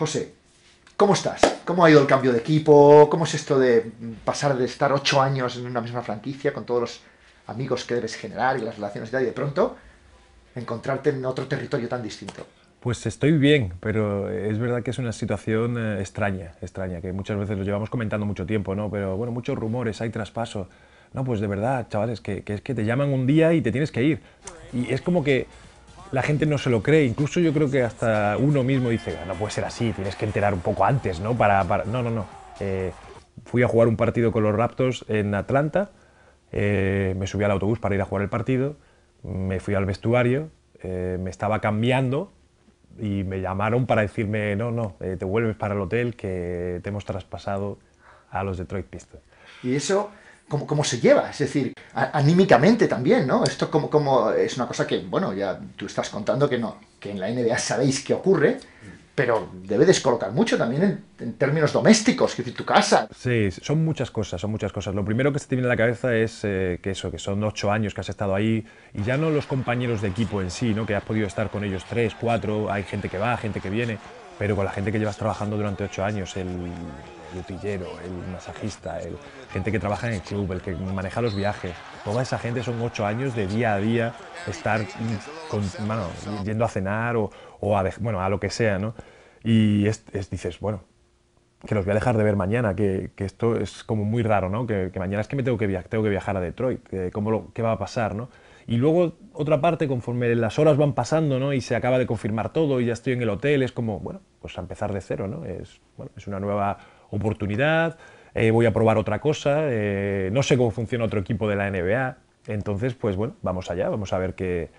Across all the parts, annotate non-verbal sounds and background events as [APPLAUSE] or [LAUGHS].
José, ¿cómo estás? ¿Cómo ha ido el cambio de equipo? ¿Cómo es esto de pasar de estar ocho años en una misma franquicia con todos los amigos que debes generar y las relaciones y tal, de pronto encontrarte en otro territorio tan distinto? Pues estoy bien, pero es verdad que es una situación eh, extraña, extraña, que muchas veces lo llevamos comentando mucho tiempo, ¿no? Pero bueno, muchos rumores, hay traspaso. No, pues de verdad, chavales, que es que te llaman un día y te tienes que ir. Y es como que la gente no se lo cree. Incluso yo creo que hasta uno mismo dice, ah, no puede ser así, tienes que enterar un poco antes, ¿no? Para, No, no, no. Eh, fui a jugar un partido con los Raptors en Atlanta, eh, me subí al autobús para ir a jugar el partido, me fui al vestuario, eh, me estaba cambiando y me llamaron para decirme, no, no, te vuelves para el hotel que te hemos traspasado a los Detroit Pistons. Y eso cómo, cómo se lleva, es decir, anímicamente también, ¿no? Esto como, como es una cosa que, bueno, ya tú estás contando que no, que en la NBA sabéis qué ocurre, pero debes colocar mucho también en, términos domésticos, es decir, tu casa. Sí, son muchas cosas, son muchas cosas. Lo primero que se te viene a la cabeza es eh, que eso, que son ocho años que has estado ahí, y ya no los compañeros de equipo en sí, ¿no? Que has podido estar con ellos tres, cuatro, hay gente que va, gente que viene, pero con la gente que llevas trabajando durante ocho años, el, el el masajista, el gente que trabaja en el club, el que maneja los viajes, toda esa gente son ocho años de día a día estar yendo a cenar o, a, bueno, a lo que sea, ¿no? Y es, dices, bueno, que los voy a dejar de ver mañana, que, esto es como muy raro, ¿no? Que, mañana es que me tengo que, via tengo que viajar a Detroit, ¿cómo ¿qué va a pasar, no? Y luego otra parte, conforme las horas van pasando ¿no? y se acaba de confirmar todo y ya estoy en el hotel, es como, bueno, pues a empezar de cero, ¿no? Es, bueno, es una nueva oportunidad, eh, voy a probar otra cosa, eh, no sé cómo funciona otro equipo de la NBA, entonces, pues bueno, vamos allá, vamos a ver qué,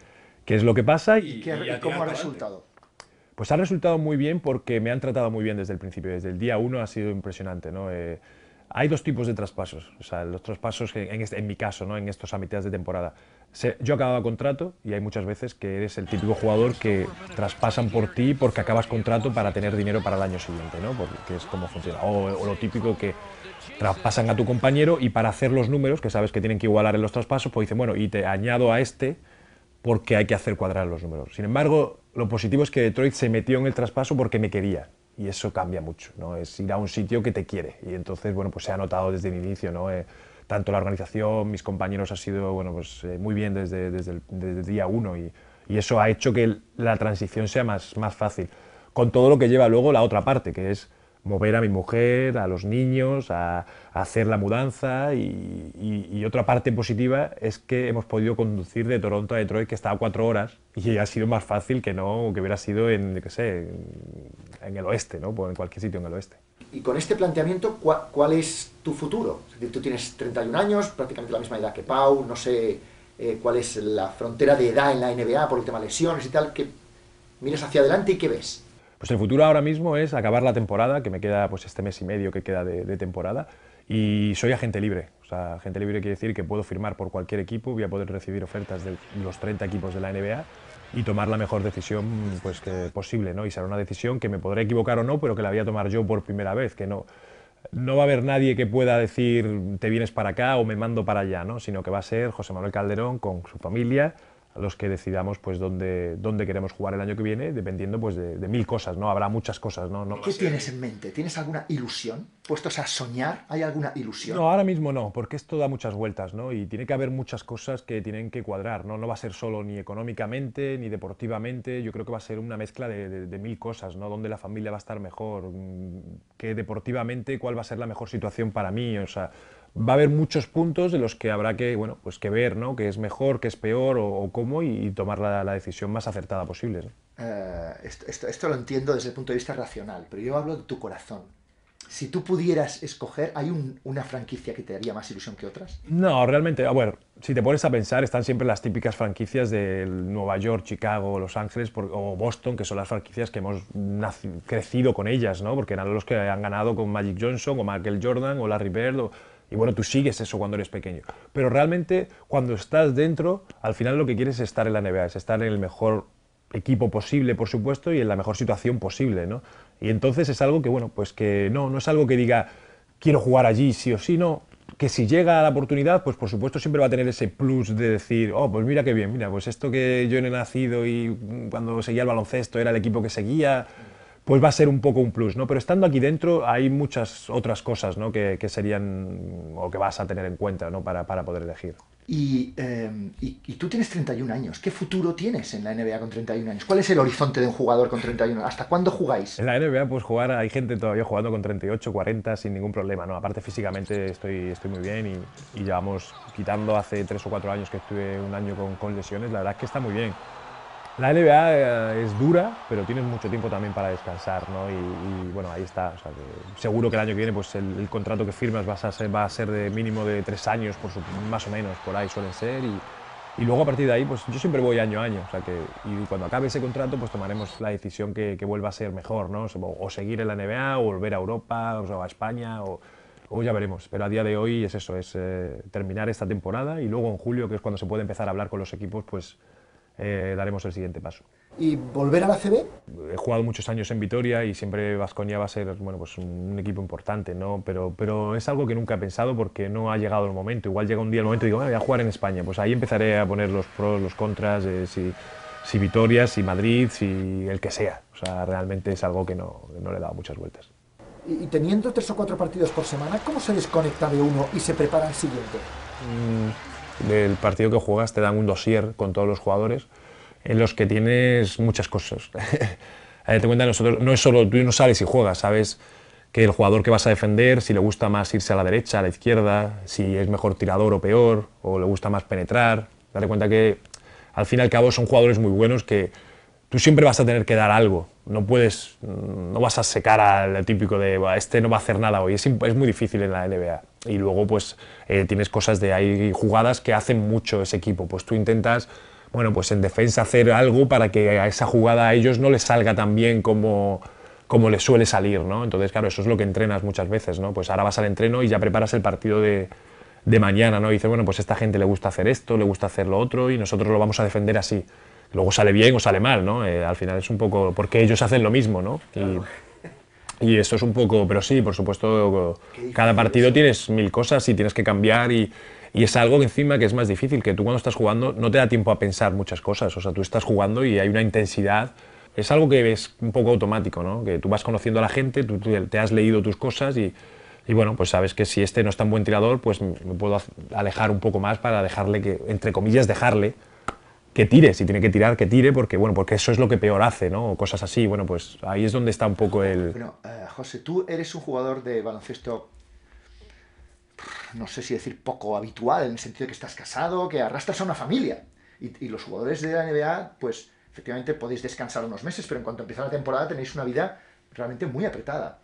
qué es lo que pasa. ¿Y, cómo ha resultado? Pues ha resultado muy bien porque me han tratado muy bien desde el principio, desde el día uno ha sido impresionante, ¿no? Eh, hay dos tipos de traspasos, o sea, los traspasos en, en este, mi caso, ¿no? en estos a mitad de temporada yo acababa contrato y hay muchas veces que eres el típico jugador que traspasan por ti porque acabas contrato para tener dinero para el año siguiente, ¿no? Porque es como funciona. O, lo típico que traspasan a tu compañero y para hacer los números, que sabes que tienen que igualar en los traspasos, pues dicen, bueno, y te añado a este porque hay que hacer cuadrar los números. Sin embargo, lo positivo es que Detroit se metió en el traspaso porque me quería y eso cambia mucho, ¿no? Es ir a un sitio que te quiere y entonces, bueno, pues se ha notado desde el inicio, ¿no? Eh, tanto la organización, mis compañeros ha sido bueno, pues, eh, muy bien desde, el, día uno y, eso ha hecho que la transición sea más, más fácil. Con todo lo que lleva luego la otra parte, que es mover a mi mujer, a los niños, a, hacer la mudanza y, otra parte positiva es que hemos podido conducir de Toronto a Detroit, que estaba a cuatro horas y ha sido más fácil que no que hubiera sido en, sé, en el oeste, ¿no? en cualquier sitio en el oeste. Y con este planteamiento, ¿cuál, es tu futuro? tú tienes 31 años, prácticamente la misma edad que Pau, no sé eh, cuál es la frontera de edad en la NBA por el tema de lesiones y tal, que miras hacia adelante y qué ves. Pues el futuro ahora mismo es acabar la temporada, que me queda pues este mes y medio que queda de, de temporada, y soy agente libre. O sea, agente libre quiere decir que puedo firmar por cualquier equipo, voy a poder recibir ofertas de los 30 equipos de la NBA y tomar la mejor decisión pues, posible. ¿no? Y será una decisión que me podré equivocar o no, pero que la voy a tomar yo por primera vez, que no, no va a haber nadie que pueda decir te vienes para acá o me mando para allá, ¿no? sino que va a ser José Manuel Calderón con su familia, los que decidamos pues dónde, dónde queremos jugar el año que viene, dependiendo pues de, mil cosas, ¿no? Habrá muchas cosas, ¿no? qué tienes en mente? ¿Tienes alguna ilusión? ¿Puestos a soñar? ¿Hay alguna ilusión? No, ahora mismo no, porque esto da muchas vueltas, ¿no? Y tiene que haber muchas cosas que tienen que cuadrar, ¿no? No va a ser solo ni económicamente, ni deportivamente, yo creo que va a ser una mezcla de, de mil cosas, ¿no? ¿Dónde la familia va a estar mejor? Mm, ¿Qué deportivamente? ¿Cuál va a ser la mejor situación para mí? O sea va a haber muchos puntos de los que habrá que, bueno, pues que ver, ¿no? Qué es mejor, qué es peor o, cómo y, tomar la, decisión más acertada posible. Eh, esto, esto, lo entiendo desde el punto de vista racional, pero yo hablo de tu corazón. Si tú pudieras escoger, ¿hay una franquicia que te daría más ilusión que otras? No, realmente, ver, si te pones a pensar, están siempre las típicas franquicias de Nueva York, Chicago, Los Ángeles o Boston, que son las franquicias que hemos crecido con ellas, ¿no? Porque eran los que han ganado con Magic Johnson, o Michael Jordan, o Larry Bird, o, y bueno, tú sigues eso cuando eres pequeño. Pero realmente cuando estás dentro, al final lo que quieres es estar en la NBA, es estar en el mejor equipo posible, por supuesto, y en la mejor situación posible, ¿no? Y entonces es algo que, bueno, pues que no, no es algo que diga, quiero jugar allí sí o sí, no. Que si llega la oportunidad, pues por supuesto siempre va a tener ese plus de decir, oh, pues mira qué bien, mira, pues esto que yo he nacido y cuando seguía el baloncesto era el equipo que seguía, pues va a ser un poco un plus, ¿no? Pero estando aquí dentro hay muchas otras cosas, ¿no? Que, serían o que vas a tener en cuenta, ¿no? Para, poder elegir. Y, em, tú tienes 31 años. ¿Qué futuro tienes en la NBA con 31 años? ¿Cuál es el horizonte de un jugador con 31? ¿Hasta cuándo jugáis? En la NBA, pues jugar, hay gente todavía jugando con 38, 40 sin ningún problema, ¿no? Aparte físicamente estoy, estoy muy bien y, ya llevamos quitando hace 3 o 4 años que estuve un año con, con lesiones, la verdad es que está muy bien. La NBA eh, es dura, pero tienes mucho tiempo también para descansar, ¿no? Y, bueno, ahí está. seguro que el año que viene, pues el, contrato que firmas va a ser de mínimo de tres años, más o menos, por ahí suelen ser. Y, luego a partir de ahí, pues yo siempre voy año a año. O que y cuando acabe ese contrato, pues tomaremos la decisión que, vuelva a ser mejor, ¿no? O, seguir en la NBA, o volver a Europa, o, a España, o, ya veremos. Pero a día de hoy es eso, es eh, terminar esta temporada y luego en julio, que es cuando se puede empezar a hablar con los equipos, pues eh, daremos el siguiente paso. ¿Y volver a la CB? He jugado muchos años en Vitoria y siempre Vasconia va a ser bueno, pues un, equipo importante, ¿no? Pero, pero es algo que nunca he pensado porque no ha llegado el momento. Igual llega un día el momento y digo, bueno, ah, voy a jugar en España. Pues ahí empezaré a poner los pros, los contras, si, si Vitoria, si Madrid, si el que sea. O sea, realmente es algo que no, no le he dado muchas vueltas y teniendo tres o cuatro partidos por semana, ¿cómo se desconecta de uno y se prepara el siguiente? Mm, del partido que juegas te dan un dossier con todos los jugadores en los que tienes muchas cosas. [LAUGHS] te cuenta, nosotros no es solo tú no sales si juegas, sabes que el jugador que vas a defender, si le gusta más irse a la derecha, a la izquierda, si es mejor tirador o peor, o le gusta más penetrar. Date cuenta que al fin y al cabo son jugadores muy buenos que tú siempre vas a tener que dar algo no puedes, no vas a secar al típico de este no va a hacer nada hoy, es, muy difícil en la NBA. Y luego pues eh, tienes cosas de, ahí, jugadas que hacen mucho ese equipo, pues tú intentas, bueno, pues en defensa hacer algo para que a esa jugada a ellos no les salga tan bien como, como les suele salir, ¿no? Entonces, claro, eso es lo que entrenas muchas veces, ¿no? Pues ahora vas al entreno y ya preparas el partido de, de mañana, ¿no? Y dices, bueno, pues esta gente le gusta hacer esto, le gusta hacer lo otro y nosotros lo vamos a defender así. Luego sale bien o sale mal, ¿no? Eh, al final es un poco porque ellos hacen lo mismo, ¿no? Y, eso esto es un poco, pero sí, por supuesto, cada partido tienes mil cosas y tienes que cambiar y, es algo encima que es más difícil, que tú cuando estás jugando no te da tiempo a pensar muchas cosas, o sea, tú estás jugando y hay una intensidad es algo que es un poco automático, ¿no? Que tú vas conociendo a la gente, tú te has leído tus cosas y, y bueno, pues sabes que si este no es tan buen tirador, pues me puedo alejar un poco más para dejarle que, entre comillas, dejarle que tire, si tiene que tirar, que tire, porque bueno, porque eso es lo que peor hace, ¿no? O cosas así, bueno, pues ahí es donde está un poco el... Bueno, eh, José, tú eres un jugador de baloncesto, no sé si decir poco habitual, en el sentido de que estás casado, que arrastras a una familia. Y, y los jugadores de la NBA, pues efectivamente podéis descansar unos meses, pero en cuanto empieza la temporada tenéis una vida realmente muy apretada.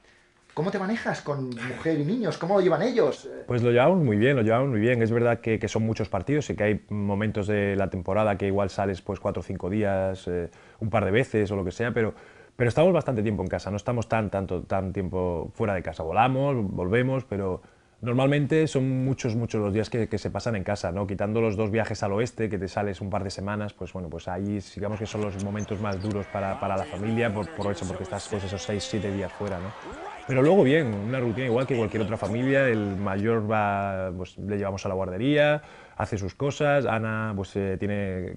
¿Cómo te manejas con mujer y niños? ¿Cómo lo llevan ellos? Eh, pues lo llevamos muy bien, lo llevamos muy bien. Es verdad que, son muchos partidos y que hay momentos de la temporada que igual sales pues cuatro o cinco días, eh, un par de veces o lo que sea, pero, pero estamos bastante tiempo en casa, no estamos tan, tanto, tan tiempo fuera de casa. Volamos, volvemos, pero normalmente son muchos, muchos los días que, se pasan en casa, ¿no? Quitando los dos viajes al oeste, que te sales un par de semanas, pues bueno, pues ahí digamos que son los momentos más duros para, para la familia, por, por, eso, porque estás pues esos seis, siete días fuera, ¿no? Pero luego bien, una rutina igual que cualquier otra familia, el mayor va, pues, le llevamos a la guardería, hace sus cosas, Ana pues, eh, tiene, eh,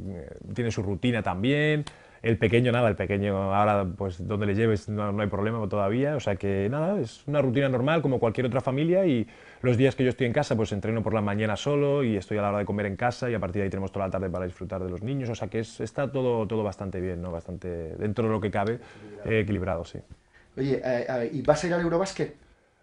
tiene su rutina también, el pequeño nada, el pequeño ahora pues donde le lleves no, hay problema todavía, o sea que nada, es una rutina normal como cualquier otra familia y los días que yo estoy en casa pues entreno por la mañana solo y estoy a la hora de comer en casa y a partir de ahí tenemos toda la tarde para disfrutar de los niños, o sea que está todo, todo bastante bien, ¿no? bastante dentro de lo que cabe, eh, equilibrado sí. Oye, eh, eh, ¿y vas a ir al Eurobasket?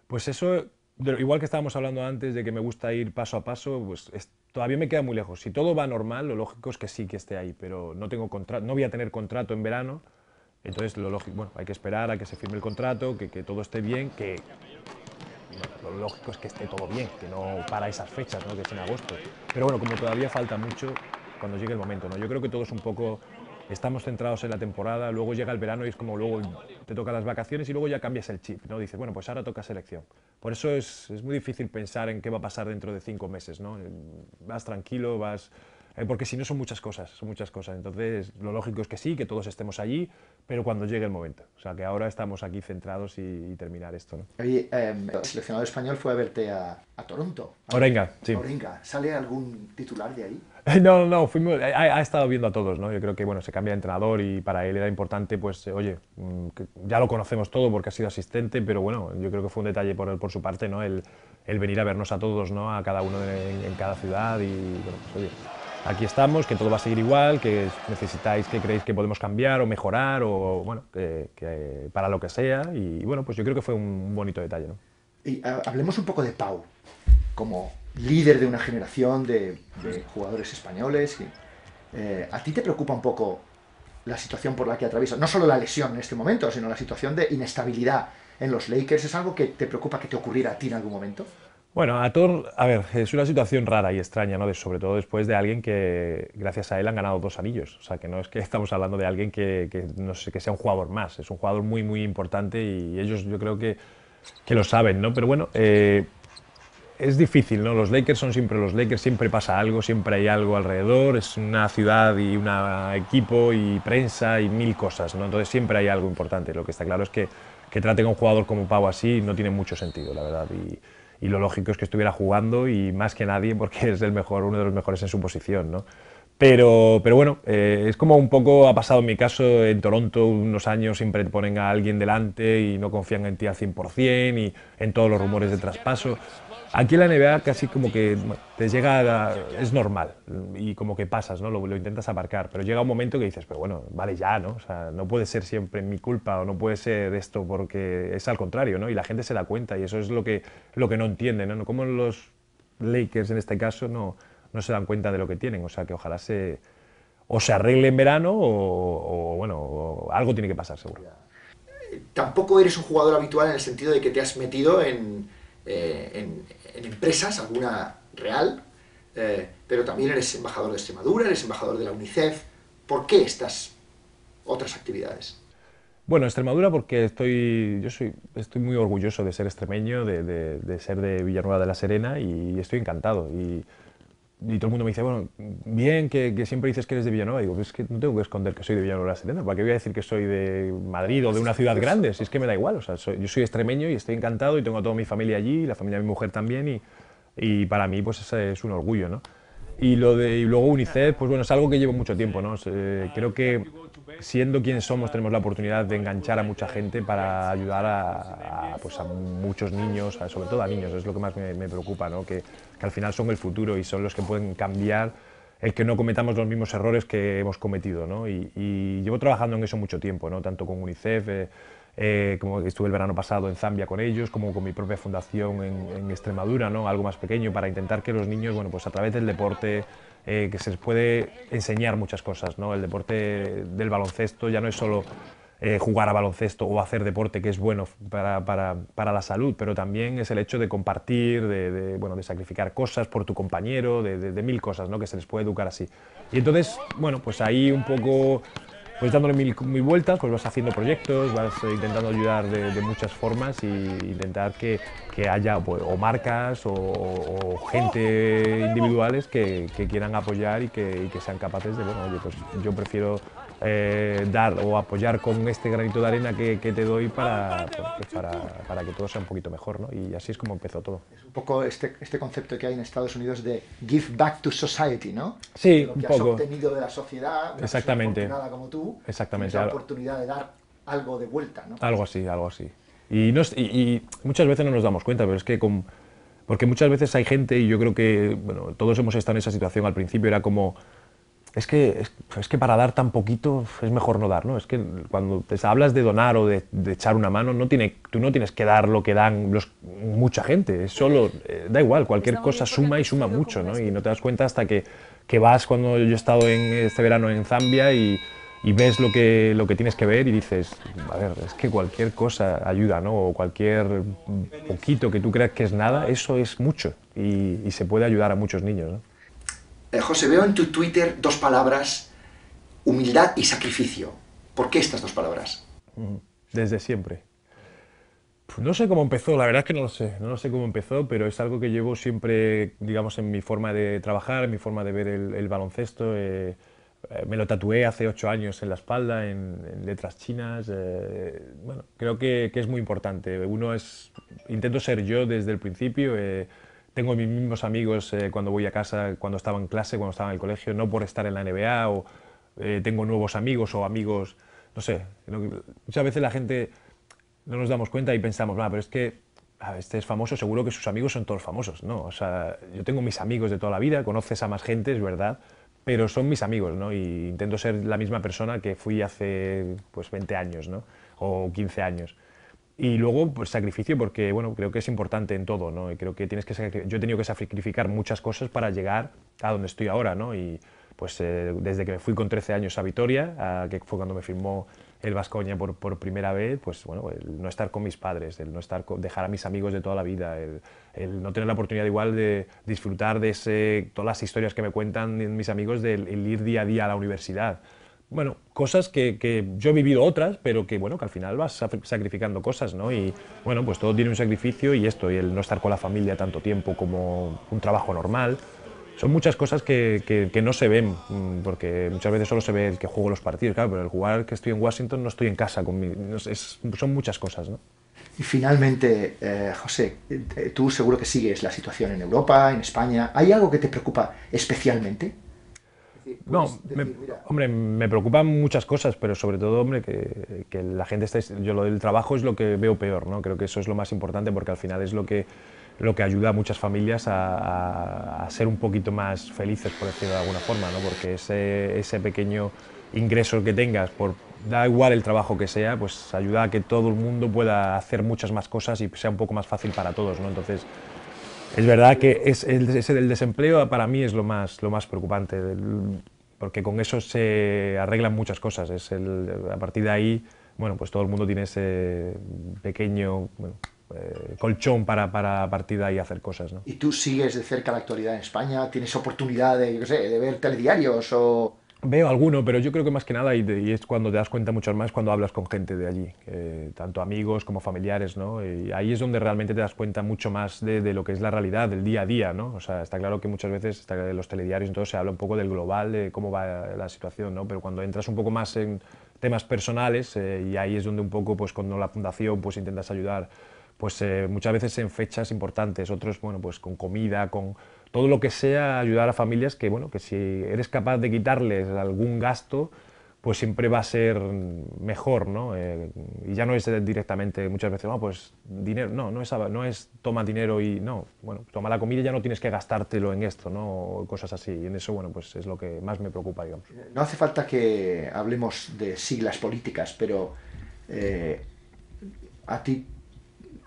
Pues eso, igual que estábamos hablando antes de que me gusta ir paso a paso, pues todavía me queda muy lejos. Si todo va normal, lo lógico es que sí que esté ahí, pero no, tengo no voy a tener contrato en verano. Entonces, lo lógico, bueno, hay que esperar a que se firme el contrato, que, todo esté bien, que lo lógico es que esté todo bien, que no para esas fechas, ¿no? que es en agosto. Pero bueno, como todavía falta mucho, cuando llegue el momento, ¿no? Yo creo que todo es un poco estamos centrados en la temporada, luego llega el verano y es como luego te toca las vacaciones y luego ya cambias el chip, ¿no? Dices, bueno, pues ahora toca selección. Por eso es, es muy difícil pensar en qué va a pasar dentro de cinco meses, ¿no? Vas tranquilo, vas eh, porque si no son muchas cosas, son muchas cosas. Entonces, lo lógico es que sí, que todos estemos allí, pero cuando llegue el momento. O sea, que ahora estamos aquí centrados y, terminar esto. Oye, em, el seleccionado español fue a verte a, Toronto. Orenga, sí. Orenga. ¿Sale algún titular de ahí? [LAUGHS] No, no, eh, ha, estado viendo a todos, ¿no? Yo creo que, bueno, se cambia de entrenador y para él era importante, pues, eh, oye, mm, ya lo conocemos todo porque ha sido asistente, pero bueno, yo creo que fue un detalle por, él, por su parte, ¿no? El, el venir a vernos a todos, ¿no? A cada uno en, cada ciudad y, bueno, pues, oye, aquí estamos, que todo va a seguir igual, que necesitáis, que creéis que podemos cambiar o mejorar o, bueno, para lo que sea. Y bueno, pues yo creo que fue un bonito detalle, ¿no? Y hablemos un poco de Pau, como líder de una generación de, jugadores españoles. Eh, ¿A ti te preocupa un poco la situación por la que atraviesa? No solo la lesión en este momento, sino la situación de inestabilidad en los Lakers. ¿Es algo que te preocupa que te ocurriera a ti en algún momento? Bueno, a a ver, es una situación rara y extraña, ¿no? sobre todo después de alguien que, gracias a él, han ganado dos anillos. O sea, que no es que [LAUGHS] estamos hablando de alguien que, no sé, que sea un jugador más. Es un jugador muy, muy importante y ellos yo creo que, lo saben, ¿no? Pero bueno, eh, es difícil, ¿no? Los Lakers son siempre los Lakers, siempre pasa algo, siempre hay algo alrededor. Es una ciudad y un equipo y prensa y mil cosas, ¿no? Entonces siempre hay algo importante. Lo que está claro es que, que traten a un jugador como Pau así no tiene mucho sentido, la verdad. Y, y lo lógico es que estuviera jugando y más que nadie porque es el mejor, uno de los mejores en su posición, pero, pero bueno, eh, es como un poco ha pasado en mi caso en Toronto, unos años siempre te ponen a alguien delante y no confían en ti al 100% y en todos los rumores de traspaso. Aquí en la NBA casi como que te llega, es normal y como que pasas, Lo, intentas aparcar, pero llega un momento que dices, pero bueno, vale ya, ¿no? O sea, no puede ser siempre mi culpa o no puede ser esto porque es al contrario, ¿no? Y la gente se da cuenta y eso es lo que, lo que no entienden, ¿no? Como los Lakers en este caso no, no se dan cuenta de lo que tienen. O sea que ojalá se, o se arregle en verano o, bueno, algo tiene que pasar seguro. Tampoco eres un jugador habitual en el sentido de que te has metido en, eh, empresas, alguna real, eh, pero también eres embajador de Extremadura, eres embajador de la UNICEF. ¿Por qué estas otras actividades? Bueno, Extremadura porque estoy, yo soy, estoy muy orgulloso de ser extremeño, de, ser de Villanueva de la Serena y estoy encantado. Y, y todo el mundo me dice, bueno, bien que, siempre dices que eres de Villanueva. Y digo, es que no tengo que esconder que soy de Villanueva la ¿Para qué voy a decir que soy de Madrid o de una ciudad grande? Si es que me da igual. O sea, yo soy extremeño y estoy encantado y tengo a toda mi familia allí, la familia de mi mujer también. Y, y para mí, pues es un orgullo, ¿no? Y, lo de, y luego UNICEF, pues bueno, es algo que llevo mucho tiempo, ¿no? creo que siendo quienes somos tenemos la oportunidad de enganchar a mucha gente para ayudar a, pues a muchos niños, a, sobre todo a niños, es lo que más me, preocupa, ¿no? Que, que, al final son el futuro y son los que pueden cambiar el que no cometamos los mismos errores que hemos cometido, ¿no? Y, llevo trabajando en eso mucho tiempo, ¿no? Tanto con UNICEF... Eh, eh, como estuve el verano pasado en Zambia con ellos, como con mi propia fundación en, Extremadura, ¿no? algo más pequeño, para intentar que los niños, bueno, pues a través del deporte, eh, que se les puede enseñar muchas cosas, ¿no? el deporte del baloncesto ya no es solo eh, jugar a baloncesto o hacer deporte que es bueno para, para, para, la salud, pero también es el hecho de compartir, de, bueno, de sacrificar cosas por tu compañero, de, de, de, mil cosas, ¿no? que se les puede educar así. Y entonces, bueno, pues ahí un poco pues dándole mil, vueltas, pues vas haciendo proyectos, vas eh, intentando ayudar de, muchas formas e intentar que, haya pues, o marcas o, gente individuales que, quieran apoyar y que, y que sean capaces de, bueno, oye, pues yo prefiero eh, dar o apoyar con este granito de arena que, te doy para, para, que todo sea un poquito mejor. ¿no? Y así es como empezó todo. Es un poco este, este concepto que hay en Estados Unidos de give back to society, ¿no? Sí, lo que un has obtenido de la sociedad, de Exactamente. Nada como tú, Exactamente. la oportunidad de dar algo de vuelta, ¿no? Algo así, algo así. Y, y muchas veces no nos damos cuenta, pero es que con, porque muchas veces hay gente, y yo creo que bueno, todos hemos estado en esa situación al principio, era como es que, pues es, que para dar tan poquito es mejor no dar, ¿no? Es que cuando te hablas de donar o de, echar una mano, no tiene, tú no tienes que dar lo que dan los, mucha gente, es solo, eh, da igual, cualquier cosa suma y suma mucho, ¿no? Y no te das cuenta hasta que, vas cuando yo he estado en, este verano en Zambia y, ves lo que, lo que tienes que ver y dices, a ver, es que cualquier cosa ayuda, ¿no? O cualquier poquito que tú creas que es nada, eso es mucho y, y se puede ayudar a muchos niños, ¿no? Eh, José, veo en tu Twitter dos palabras, humildad y sacrificio. ¿Por qué estas dos palabras? Mm, desde siempre. Pues no sé cómo empezó, la verdad es que no lo sé, no lo sé cómo empezó, pero es algo que llevo siempre, digamos, en mi forma de trabajar, en mi forma de ver el, baloncesto. Eh, eh, me lo tatué hace ocho años en la espalda, en, letras chinas. bueno, creo que, que, es muy importante. Uno es, intento ser yo desde el principio. Eh, tengo mis mismos amigos eh, cuando voy a casa, cuando estaba en clase, cuando estaba en el colegio, no por estar en la NBA o eh, tengo nuevos amigos o amigos, no sé. Muchas veces la gente no nos damos cuenta y pensamos, bueno, ah, pero es que ah, este es famoso, seguro que sus amigos son todos famosos. No, o sea, yo tengo mis amigos de toda la vida, conoces a más gente, es verdad, pero son mis amigos, ¿no? Y intento ser la misma persona que fui hace pues 20 años, ¿no? O 15 años. Y luego, pues sacrificio, porque bueno, creo que es importante en todo, ¿no? Y creo que tienes que Yo he tenido que sacrificar muchas cosas para llegar a donde estoy ahora, ¿no? Y pues eh, desde que me fui con 13 años a Vitoria, que fue cuando me firmó el Vascoña por, por, primera vez, pues bueno, el no estar con mis padres, el no estar dejar a mis amigos de toda la vida, el, no tener la oportunidad igual de disfrutar de todas las historias que me cuentan mis amigos, del ir día a día a la universidad bueno, cosas que, yo he vivido otras, pero que bueno, que al final vas sacrificando cosas, ¿no? Y bueno, pues todo tiene un sacrificio y esto, y el no estar con la familia tanto tiempo como un trabajo normal. Son muchas cosas que, no se ven, mm, porque muchas veces solo se ve el que juego los partidos, claro, pero el jugar que estoy en Washington no estoy en casa, con son muchas cosas, ¿no? Y finalmente, eh, José, eh, tú seguro que sigues la situación en Europa, en España. ¿Hay algo que te preocupa especialmente? no, pues, hombre, me preocupan muchas cosas, pero sobre todo, hombre, que, la gente está... Yo lo del trabajo es lo que veo peor, ¿no? Creo que eso es lo más importante porque al final es lo que lo que ayuda a muchas familias a, ser un poquito más felices, por decirlo de alguna forma, ¿no? porque ese, ese, pequeño ingreso que tengas, por, da igual el trabajo que sea, pues ayuda a que todo el mundo pueda hacer muchas más cosas y sea un poco más fácil para todos. ¿no? Entonces, es verdad que es el, desempleo para mí es lo más, lo más preocupante, porque con eso se arreglan muchas cosas. Es a partir de ahí, bueno, pues todo el mundo tiene ese pequeño eh, colchón para, para a partir de ahí hacer cosas. ¿no? ¿Y tú sigues de cerca la actualidad en España? ¿Tienes oportunidad de, yo sé, de ver telediarios o...? Veo alguno, pero yo creo que más que nada, y, es cuando te das cuenta mucho más, cuando hablas con gente de allí, eh, tanto amigos como familiares, ¿no? Y ahí es donde realmente te das cuenta mucho más de, lo que es la realidad, del día a día, ¿no? O sea, está claro que muchas veces está, los telediarios, todo, se habla un poco del global, de cómo va la situación, ¿no? Pero cuando entras un poco más en temas personales, eh, y ahí es donde un poco, pues cuando la fundación, pues intentas ayudar, pues eh, muchas veces en fechas importantes, otros, bueno, pues con comida, con todo lo que sea ayudar a familias que, bueno, que si eres capaz de quitarles algún gasto, pues siempre va a ser mejor, ¿no? Eh, y ya no es directamente muchas veces, no, ah, pues dinero, no, no es, no es toma dinero y no, bueno, toma la comida y ya no tienes que gastártelo en esto, ¿no? O cosas así. Y en eso, bueno, pues es lo que más me preocupa, digamos. Eh, no hace falta que hablemos de siglas políticas, pero eh, a ti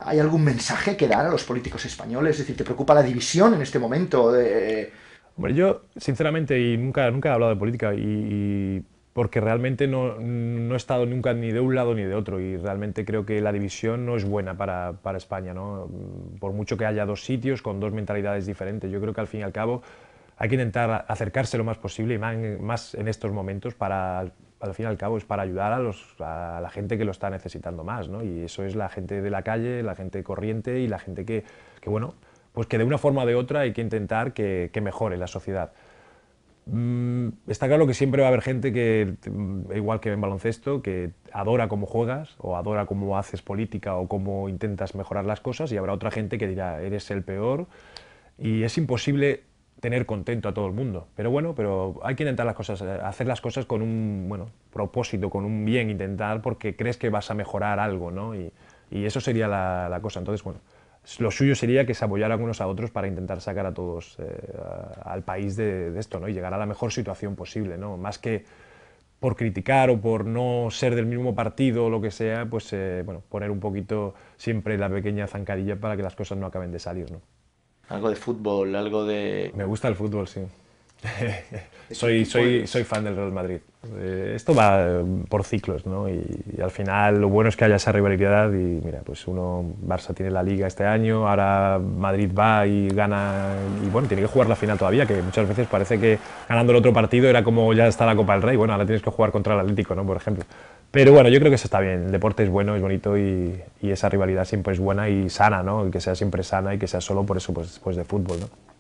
¿Hay algún mensaje que dar a los políticos españoles? Es decir, ¿te preocupa la división en este momento? De... Hombre, yo sinceramente, y nunca, nunca he hablado de política, y, porque realmente no, he estado nunca ni de un lado ni de otro, y realmente creo que la división no es buena para, España, por mucho que haya dos sitios con dos mentalidades diferentes. Yo creo que al fin y al cabo hay que intentar acercarse lo más posible, y más en estos momentos, para al fin y al cabo es para ayudar a, a la gente que lo está necesitando más, Y eso es la gente de la calle, la gente corriente y la gente que, bueno, pues que de una forma o de otra hay que intentar que, mejore la sociedad. Mm, está claro que siempre va a haber gente que, mm, igual que en baloncesto, que adora cómo juegas o adora cómo haces política o cómo intentas mejorar las cosas y habrá otra gente que dirá, eres el peor y es imposible tener contento a todo el mundo. Pero bueno, pero hay que intentar las cosas, eh, hacer las cosas con un bueno, propósito, con un bien, intentar porque crees que vas a mejorar algo, ¿no? Y, eso sería la, cosa. Entonces, bueno, lo suyo sería que se apoyaran unos a otros para intentar sacar a todos, eh, al país de, esto, ¿no? Y llegar a la mejor situación posible, ¿no? Más que por criticar o por no ser del mismo partido o lo que sea, pues, eh, bueno, poner un poquito siempre la pequeña zancadilla para que las cosas no acaben de salir, ¿no? algo de fútbol, algo de... Me gusta el fútbol, sí. [LAUGHS] soy, pues soy, soy fan del Real Madrid. Eh, esto va eh, por ciclos, ¿no? Y, al final lo bueno es que haya esa rivalidad y mira, pues uno, Barça tiene la liga este año, ahora Madrid va y gana y bueno, tiene que jugar la final todavía, que muchas veces parece que ganando el otro partido era como ya está la Copa del Rey, bueno, ahora tienes que jugar contra el Atlético, ¿no? Por ejemplo. Pero bueno, yo creo que eso está bien, el deporte es bueno, es bonito y, esa rivalidad siempre es buena y sana, ¿no? Y que sea siempre sana y que sea solo por eso, pues, pues de fútbol, ¿no?